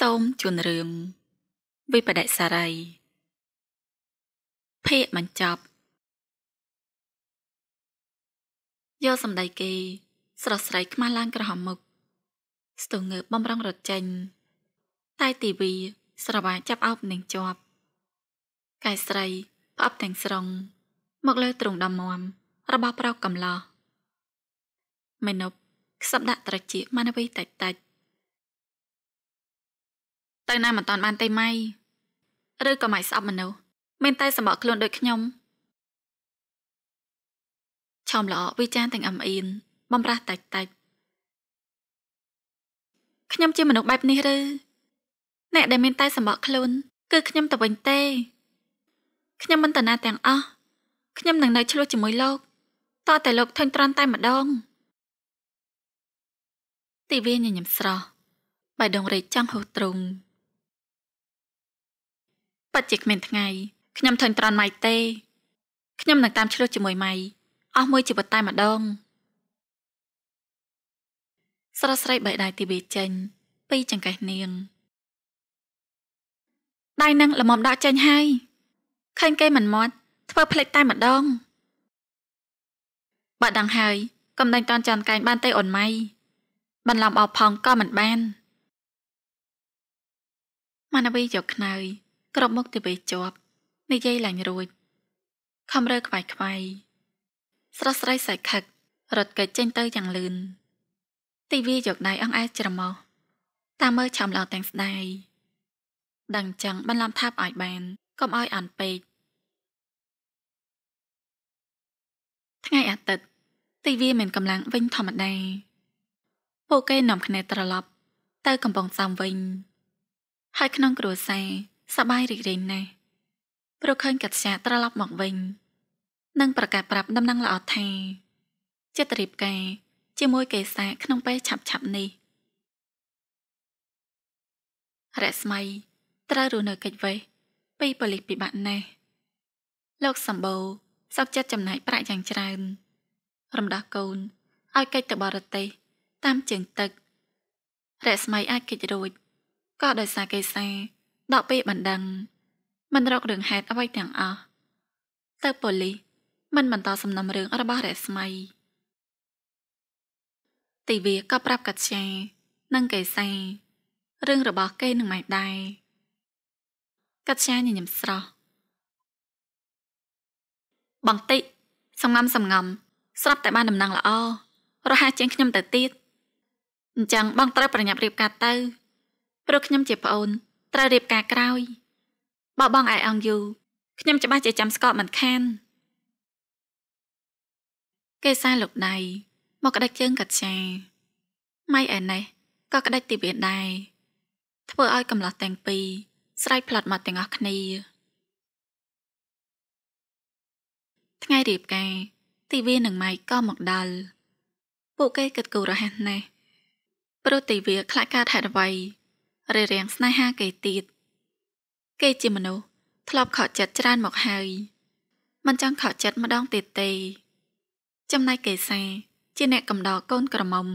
សូមជូនរឿងវិបដិសារីភាកបញ្ចប់យកសម្ដីគេ ស្រស់ស្រីខ្មាស់ឡើងក្រហមមុខស្ទងើបំរងរត់ចេញ តែទីវីស្រវាចាប់អោបនឹងជាប់កាយស្រីផ្អប់ទាំងស្រុងមកលើទ្រង់ដំមមរបស់ប្រោកកំឡោះមនុបខ្សឹបដាក់ត្រចៀកម៉ានវីតិចតិចទៅណាមិនតាន់បានទេម៉ៃឬក៏ម៉ៃស្អប់មនុស្សមានតែ សម្បកខ្លួនដូចខ្ញុំឆោមល្អវិចារទាំងអំអៀនបំរះតិចតិចខ្ញុំជាមនុស្សបែបនេះឬអ្នក ដែលមានតែសម្បកខ្លួន គឺខ្ញុំទៅវិញទេខ្ញុំមិនតាណាទាំងអស់ខ្ញុំនឹងនៅឆ្លោះជាមួយលោកតតែលោកធុញទ្រាន់តែម្ដងទីវាញញឹមស្រស់បៃដងរេចចង់ហូរទ្រូងពិតជាគ្មានថ្ងៃខ្ញុំធន់ត្រន់ម៉ៃទេខ្ញុំនឹងតាមឆ្លោះជាមួយម៉ៃអស់មួយជីវិតតែម្ដងស្រស្រីបៃដៃទីបេចេញពីចង្កេះនាងដៃនឹងល្មមដកចេញហើយឃើញគេមិនមាត់ធ្វើភ្លេចតែម្ដងបាត់ដងហើយកំដែងតនចន់កែងបានទេអូនម៉ៃបន្លំអោផងក៏មិនបានម៉ានវីយកខ្នើយក្របមុខទៅពេលជាប់និយាយឡើងរួចខំរើខ្វាយខ្វាយស្រស់ស្រីសៃខឹករត់កិច្ចចេញទៅយ៉ាងលឿនទីវីយកដៃអង្អែច្រមុះតាមមើលឆំឡោទាំងស្ដាយដឹងចឹងបានឡំថាបឲ្យបានកុំឲ្យអានពេកថ្ងៃអាទិត្យទីវីមានកម្លាំងវិញធម្មតាពួកគេនាំគ្នាត្រឡប់ ទៅកំពង់សោមវិញ ហើយក្នុងគ្រួសារសប្បាយរីករាយណាស់ព្រោះឃើញកត្យាត្រឡប់មកវិញ និងប្រកាសប្រាប់ដំណឹងល្អថាចិត្តរៀបការជាមួយ កេសាក្នុងពេលឆាប់ឆាប់នេះរស្មី ត្រូវរស់នៅកិច្ចវេះពីប៉ូលីសពិបាកណាស់លោកសម្បូរសោកចិត្តចំណាយប្រាក់យ៉ាងច្រើនរំដោះកូនឲ្យកិច្ចទៅបរទេសតាមជើងទឹករស្មីអាចកិច្ចរួចក៏ដោយសារកេសាដកពេលបណ្ដឹងមិនរករឿងហេតុអ្វីទាំងអស់ទៅប៉ូលីសមិនបន្តសំណុំរឿងរបស់រស្មីទីវាក៏ប្រាប់កច្ចានិងកេសារឿងរបស់គេនឹងម៉ែដែរកច្ចាញញឹមស្រស់បងតិសំងំសំងំស្រាប់តែបានដំណឹងល្អ រហ័សជាងខ្ញុំទៅទៀតអញ្ចឹងបងត្រូវប្រញាប់រៀបការទៅព្រោះខ្ញុំជាប្អូនត្រូវរៀបការក្រោយបើបងអាយអងយូខ្ញុំច្បាស់ជាចាំស្កកមិនខានគេសារលោកដៃមកក្តិចជើងកាត់ឆាម៉ៃឯណេះក៏ក្តិចទីវាដែរធ្វើឲ្យកំឡោះទាំងពីរស្រែកផ្លាត់មកទាំងអស់គ្នា ថ្ងៃរៀបការទីវានិងម៉ៃក៏មកដល់ពួកគេគិតគូររហ័សណាស់ព្រោះទីវាខ្លាចកើតហេតុអ្វីរារាំងស្នេហាគេទៀតគេជាមនុស្សធ្លាប់ខកចិត្តច្រើនមកហើយមិនចង់ខកចិត្តម្ដងទៀតទេ ចំណែកកេសាជាអ្នកកំដរកូនក្រមុំ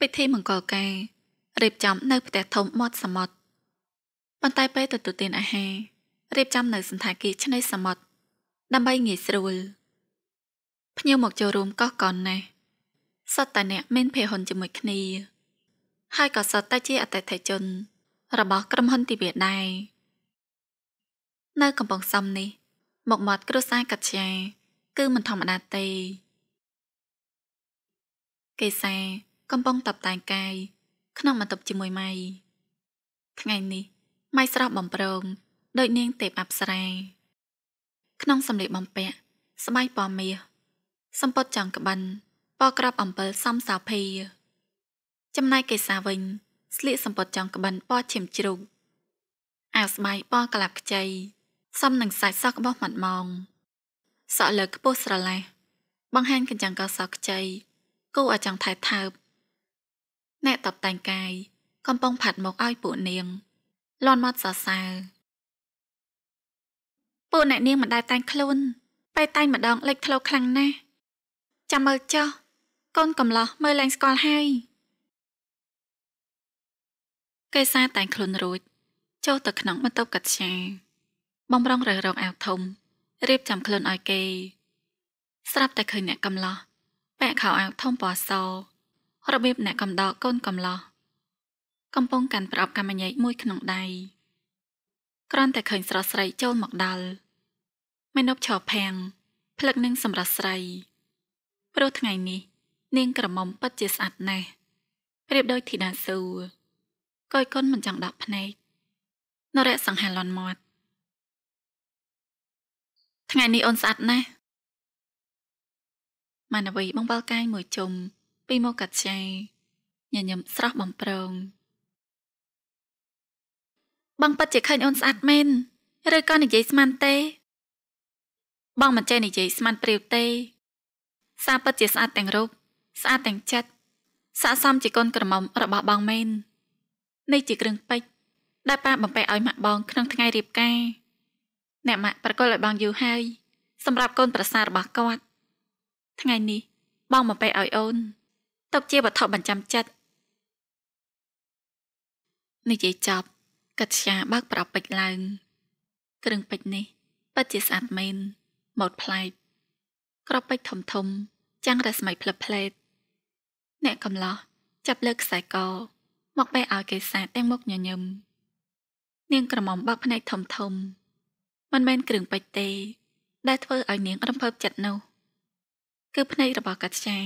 ពិធីមង្គលការរៀបចំនៅ ផ្ទះធំមាត់សមុទ្រប៉ុន្តែពេលទទួលទានអាហាររៀបចំនៅសន្តាគារឆ្នេរសមុទ្រដើម្បីងាយស្រួលភ្ញៀវមកចូលរួមកោះកុនណាស់សត្វតាអ្នកមានភេហុនជាមួយគ្នាហើយក៏សុទ្ធតែជាអតិថិជន របស់ក្រុមហ៊ុនទិវាដែរនៅកំពង់សំនេះ មកមាត់គ្រួសារកាត់ជាគឺមិនធម្មតាទេកេសាកំពុងតបតែងកាយក្នុងបន្ទប់ជាមួយម៉ៃថ្ងៃនេះម៉ៃស្រស់បំប្រងដោយនាងទេពអប្សរាក្នុងសម្លៀកបំពាក់ស្បៃពណ៌មាសសម្ពត់ចង្ក្បិនពណ៌ក្របអំពិលសំសាភីចំណែកកេសាវិញស្លៀកសំពត់ចងក្បិនពណ៌ឈាមជ្រូកអាវស្បៃពណ៌ក្លាប់ខ្ចីសំនឹងសាច់សក់ក្បោះម៉ាត់ម៉ងសក់លើខ្ពស់ស្រឡះបង្ហាញកញ្ចាំងកសក់ខ្ចីគូឲ្យចង់ថែថើបអ្នកតបតែងកាយកំពុងផាត់មុខឲ្យពួកនាង លន់មាត់សរសើរពួកអ្នកនាងមិនដែលតែងខ្លួនបែតែងម្ដងលេចធ្លោខ្លាំងណាស់ចាំមើលចុះកូនកំឡោះមើលឡើងស្គាល់ហើយកកេសាតែងខ្លួនរួចចូលទៅក្នុងបន្ទប់កាត់ឆាបំរងរើសរកអាវធំរៀបចំខ្លួនឲ្យគេ ស្រាប់តែឃើញអ្នកកំឡោះពាក់ខោអាវធំពណ៌សរបៀបអ្នកកំដរកូនកំឡោះកំពុងកាន់ប្រអប់កម្មញែកមួយក្នុងដៃគ្រាន់តែឃើញស្រស់ស្រីចូលមកដល់មេនប់ឈរផាំងផ្លឹកនឹងសម្រាប់ស្រីព្រោះថ្ងៃនេះ នាងក្រមុំពិតជាស្អាតណាស់ប្រៀបដូចធីតាស៊ូកុយគុនមិនចង់ដាក់ភ្នែកនរៈសង្ហាលន់មាត់ថ្ងៃនេះអូនស្អាតណាស់ម៉ានវីបង្វល់កាយមួយជុំ ពីមុខកាត់ឆៃញញឹមស្រស់បំប្រងបងប៉ັດជាឃើញអូនស្អាតមែនឬក៏និយាយស្មានទេ បងមិនចេះនិយាយស្មានព្រាវទេ សារប៉ັດជាស្អាតទាំងរូបស្អាតទាំងចិត្តស័ក្តិសមជាកូនក្រមុំរបស់បងមែននៃជាគ្រឿងពេជ្រដែលប៉ាបំពេឲ្យម៉ាក់បងក្នុងថ្ងៃរៀបការអ្នកម៉ាក់ប្រកល់ឲ្យបងយូរហើយសម្រាប់កូនប្រសាររបស់គាត់ថ្ងៃនេះបងបំពេឲ្យអូនទុកជាវត្ថុបញ្ចាំចិត្តនិយាយចប់កត្យាបើកប្រអប់ពេជ្រឡើងគ្រឿងពេជ្រនេះពិតជាស្អាតមែនម៉ូតប្លែកក្របពេជ្រធំធំចាំងរស្មីផ្លឹបផ្លេតអ្នកកំឡោះចាប់លើខ្សែកមកបែរឲ្យគេសាទាំងមុខញញឹមនាងក្រមុំបើកភ្នែកធំធំមិនមែនគ្រឿងពេជ្រទេ ដែលធ្វើឲ្យនាងរំភើបចិត្តនោះ គឺភ្នែករបស់កាត់ចា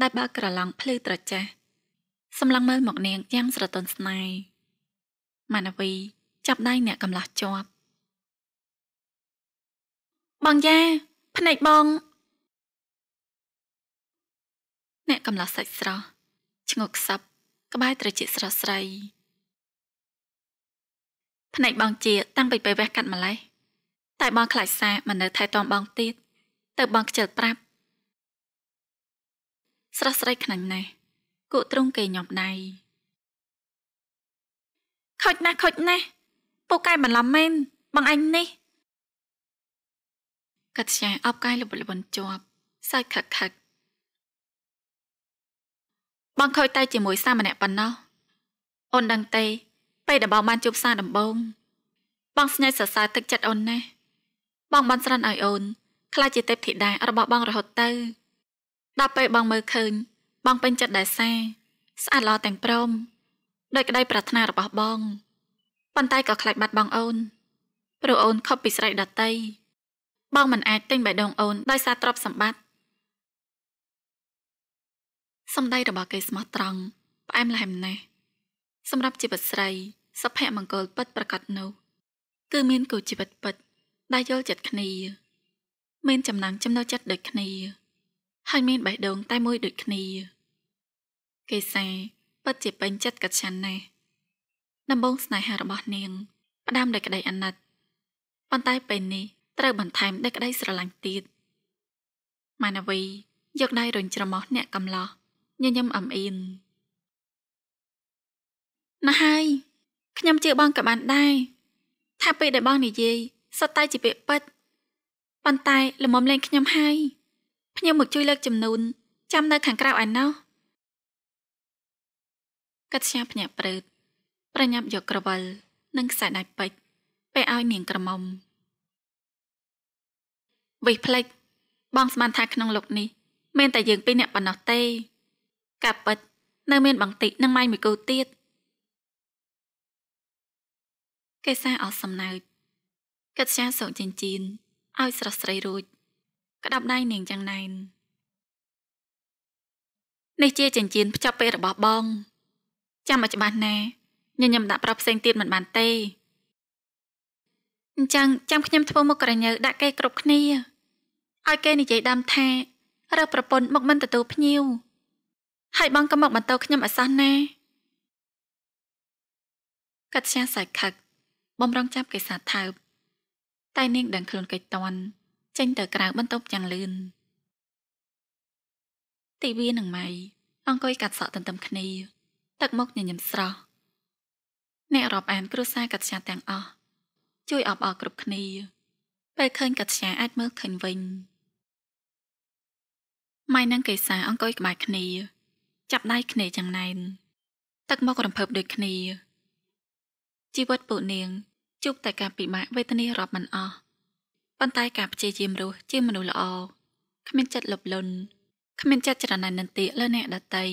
ដែលបើកក្រឡង់ភ្លឺត្រចះសម្លឹងមើលមកនាងយ៉ាងស្រទន់ស្នេហ៍ម៉ាណាវីចាប់ដៃអ្នកកំឡោះជាប់បងយ៉ាភ្នែកបងអ្នកកំឡោះសាច់ស្រស់ឈ្ងុកខ្សឹបក្បែរត្រចៀកស្រស់ស្រីភ្នែកបងជា តាំងពីពេលវះកាត់ម្លេះតែបងខ្លាចសាមិននៅថែទាំបងទៀតទៅបងខ្ជិលប្រាប់ស្រស់ស្រីខ្នាញ់ណាស់គក់ទ្រង់គេញាប់ដៃខូចណាស់ខូចណាស់ពូកែបន្លំមែនបងអញនេះកាត់ឆ្ងាយអបកាយលបលបនជាប់សាច់ខឹកខឹកបងខូចតែជាមួយសាម្នាក់ប៉ុណ្ណោះអូនដឹងទេពេលដែលបងបានជួបសាដំបង បងស្នេហ៍សរសើរទឹកចិត្តអូនណាស់បងបានស្រន់ឲ្យអូនខ្លាចជាទេពធីតារបស់បងរហូតទៅដល់ពេលបងមើលឃើញបងពេញចិត្តដែលសាស្អាតល្អទាំងព្រមដោយក្តីប្រាថ្នារបស់បងប៉ុន្តែក៏ខ្លាចបាត់បងអូនព្រោះអូនខុសពីស្រីដតីបងមិនអាចទិញបេះដូងអូនដោយសារទ្រព្យសម្បត្តិសម្ដីរបស់គេស្មោះត្រង់ផ្អែមល្ហែមណាស់សម្រាប់ជីវិតស្រីសុភមង្គលពិតប្រកបនោះគឺមានគូជីវិតពិតដែលយល់ចិត្តគ្នា មានចំណងចំណុចចិត្តដូចគ្នា ហើយមានបេះដូងតែមួយដូចគ្នាគេសាពិតជាពេញចិត្តកត្យានណាស់ដំបងស្នេហារបស់នាងផ្ដាំដោយក្តីអាណិតប៉ុន្តែពេលនេះត្រូវបន្ថែមដោយក្តីស្រឡាញ់ទៀតម៉ាណាវីយកដៃរញច្រមុះអ្នកកំឡោះញញឹមអំអៀនណាស់ហើយខ្ញុំជឿបងក៏បានដែរថាពេលដែលបងនិយាយសុទ្ធតែជាពាក្យពិតប៉ុន្តែល្មមលែងខ្ញុំហើយភ្ញៀវមកជួយលើកចំនួនចាំនៅខាងក្រៅឯណោះកត្យាភ្ញាក់ព្រឺតប្រញាប់យកក្រវិលនិងខ្សែដៃពេជ្រពេលឲ្យនាងក្រមុំវិផ្លេចបងស្មានថាក្នុងលោកនេះមានតែយើងពីរនាក់ប៉ុណ្ណោះទេការពិតនៅ មានបង្តិចនិងម៉ៃមួយគូទៀតកេសាអស់សំណើចកិត្យាសោកចិញ្ចៀនឲ្យស្រស់ស្រីរួចក្តាប់ដៃនាងយ៉ាងណែននេះជាចិញ្ចៀនភ្ជាប់ពេលរបស់បងចាំមកច្បាស់ណាញញឹមដាក់ប្រាប់ផ្សេងទៀតមិនបានទេអញ្ចឹងចាំខ្ញុំធ្វើមុខក្រញើដាក់គេគ្រប់គ្នាឲ្យគេនិយាយដើមថារើប្រពន្ធមកមិនទទួលភ្ញៀវហើយបងក៏មកបន្តខ្ញុំអសោះណាកាត់ស្ញាសាច់ខឹកបំរងចាប់កេសាថើបតែនាងដឹងខ្លួនកិច្ចតន់ចេញទៅក្រៅបន្ទប់យ៉ាងលឿនទីវានឹងម៉ៃអង្គុយកាត់សក់ទន្ទឹមគ្នាទឹកមុខញញឹមស្រស់អ្នករាប់អានគ្រួសារកាត់ស្ញាទាំងអស់ជួយអបអរគ្រប់គ្នាពេលឃើញកាត់ស្ញាអាចមើលឃើញវិញម៉ៃនិងកេសាអង្គុយក្បែរគ្នាចាប់ដៃគ្នាយ៉ាងណែនទឹកមករំភើបដូចគ្នាជីវិតពួកនាងជួបតែការពិបាកវេទនារាប់មិនអស់ប៉ុន្តែការព្យាយាមរស់ជាមនុស្សល្អគ្មានចិត្តលបលន់គ្មានចិត្តចរណែននន្ទាលើអ្នក ដតី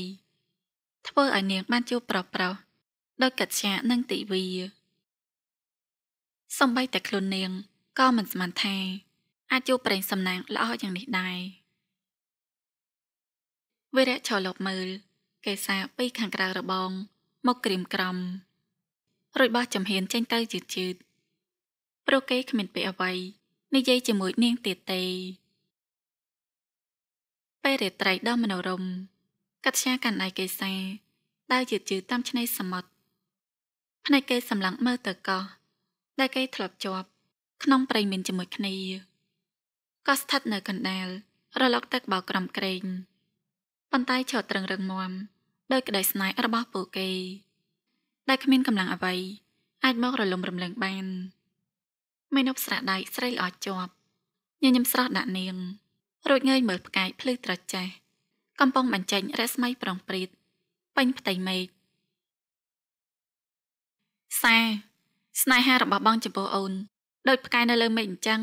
ធ្វើឲ្យនាងបានជួបប្រុសប្រុសដោយកត្យានិងទិវាសំបីតែខ្លួននាងក៏មិនស្មានថា អាចជួបប្រេង សំណាងល្អយ៉ាងនេះដែរវិរៈឆោលប់មើលកេសាពីខាងក្រៅរបងមកក្រៀមក្រំរួចបោះចំហៀនចេញទៅយឺតយឺតព្រោះគេគ្មាន ពេលអ្វី និយាយជាមួយនាងទៀតទេពេលរាត្រីដ៏មនោរម្យកាត់ឆាកណ្ដៃកេសាដើរយឺតយឺតតាមឆ្នេរសមុទ្រភ្នែកគេសម្លឹងមើលទៅកោះដែលគេធ្លាប់ជាប់ ក្នុងព្រៃមានជាមួយគ្នាកោះស្ថិតនៅកណ្ដាលរលកទឹកបោក្រំក្រែងប៉ុន្តែឈរត្រឹងរឹងមាំដោយក្តីស្នេហ៍របស់ពួកគេដែលគ្មានកម្លាំងអ្វី អាចមករលំរំលែងបានមេនប់ស្រាដៃស្រីល្អជាប់ញញឹមស្រស់ដាក់នាងរួចងើយមើលផ្កាយភ្លឺត្រចះកំពុងបញ្ចេញរស្មីប្រងព្រាតពេញផ្ទៃមេឃសាស្នេហារបស់បងចំពោះអូនដូចផ្កាយនៅលើមេឃអញ្ចឹង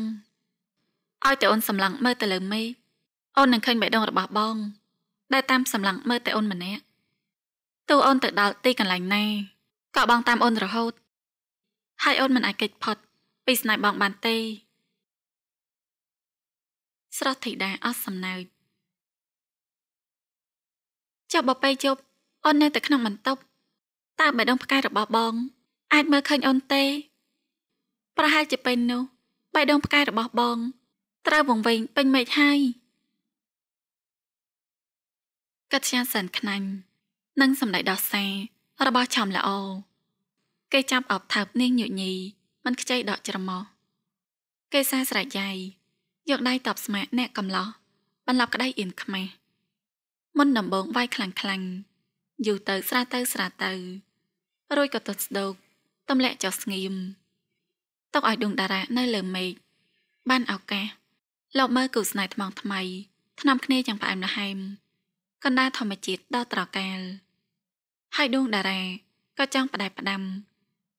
ឲ្យតែអូនសម្លឹងមើលទៅលើមេឃអូននឹងឃើញបេះដូងរបស់បង ដែលតាមសម្លឹងមើលតែអូនម្នាក់ទូអូនទៅដល់ទីកន្លែងណាក៏បងតាមអូនរហូតហើយអូនមិនអាចគេចផុតពីស្នេហ៍បងបានទេ ស្រស់ធីតាអស់សំណើចចុះបបៃជប់អូននៅតែក្នុងបន្ទប់តើបេះដូងផ្កាយរបស់បង អាចមើលឃើញអូនទេ ប្រហែលជាពេលនោះបេះដូងផ្កាយរបស់បង ត្រូវវង្វេងពេញមេឃហើយកញ្ញាសិនខ្នាញ់និងសម្ដេចដោះសារបស់ចំល្អគេចាប់អបថើបនាងញញីមិនខ្ចីដកច្រមុះគេសាស្រែកយ៉ៃយកដៃតបស្មាអ្នកកំឡោះបន្លប់ក្តីអៀនខ្មាស់មុនដំបងវាយខ្លាំងខ្លាំងយូរទៅស្រាទៅស្រាទៅរួចក៏ទត់ស្ដោកទម្លាក់ចុះស្ងៀមទុកឲ្យដួងតារានៅលើមេឃបានឱកាសលោកមើលគូស្នេហ៍ថ្មងថ្មីថ្នាំគ្នាយ៉ាងផ្អែមល្ហែមកណ្ដាធម្មជាតិដល់ត្រកាល។ហើយដួងតារាក៏ចង់ផ្ដែផ្ដាំ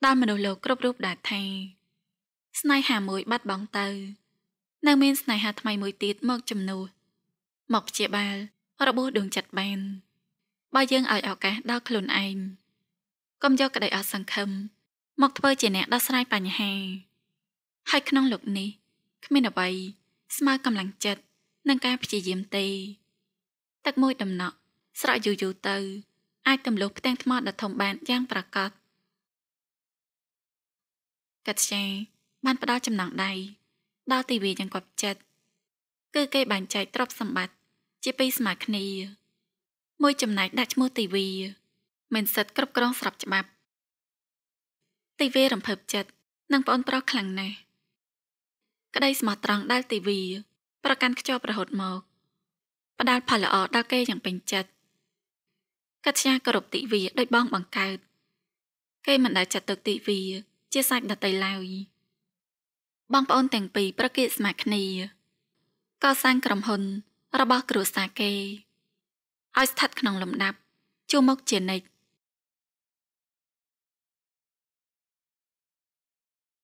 ដល់មនុស្សលោកគ្រប់រូបដែរថាស្នេហាមួយបាត់បង់ទៅនៅមានស្នេហាថ្មីមួយទៀតមកជំនួសមកព្យាបាលរបួសដួងចិត្តបានបើយើងឲ្យឱកាសដល់ខ្លួនឯងកុំយកក្តីអត់សង្ឃឹមមកធ្វើជាអ្នកដោះស្រាយបញ្ហាហើយក្នុងលោកនេះគ្មានអ្វីស្មើកម្លាំងចិត្តនឹងការព្យាយាមទេទឹកមួយដំណក់ស្រក់យូរយូរទៅអាចទម្លុះផ្ទាំងថ្មដ៏ធំបានយ៉ាងប្រកបកត្យាបានផ្ដល់ចំណងដៃដល់ទីវីយ៉ាងកប់ចិត្តគឺគេបែងចែកទ្រព្យសម្បត្តិជាពីរស្មើគ្នា មួយចំណែកដាក់ឈ្មោះទីវីមានសិទ្ធិគ្រប់គ្រង ស្របច្បាប់ទីវីរំភើបចិត្តនឹងប្អូនប្រុសខ្លាំងណាស់ក្តីស្មោះត្រង់ដល់ទីវីប្រកាន់ខ្ជាប់រហូតមកផ្ដាល់ផលល្អដល់គេយ៉ាងពេញចិត្តកញ្ញាគោរពទិវាដោយបងបង្កើតគេមិនដែលចាត់ទុកទិវាជាសាច់ដតីឡើយបងប្អូនទាំងពីរប្រកៀកស្មើគ្នាកសាងក្រុមហ៊ុន របស់គ្រួសារគេឲ្យស្ថិតក្នុងលំដាប់ជួមុខជានិច្ច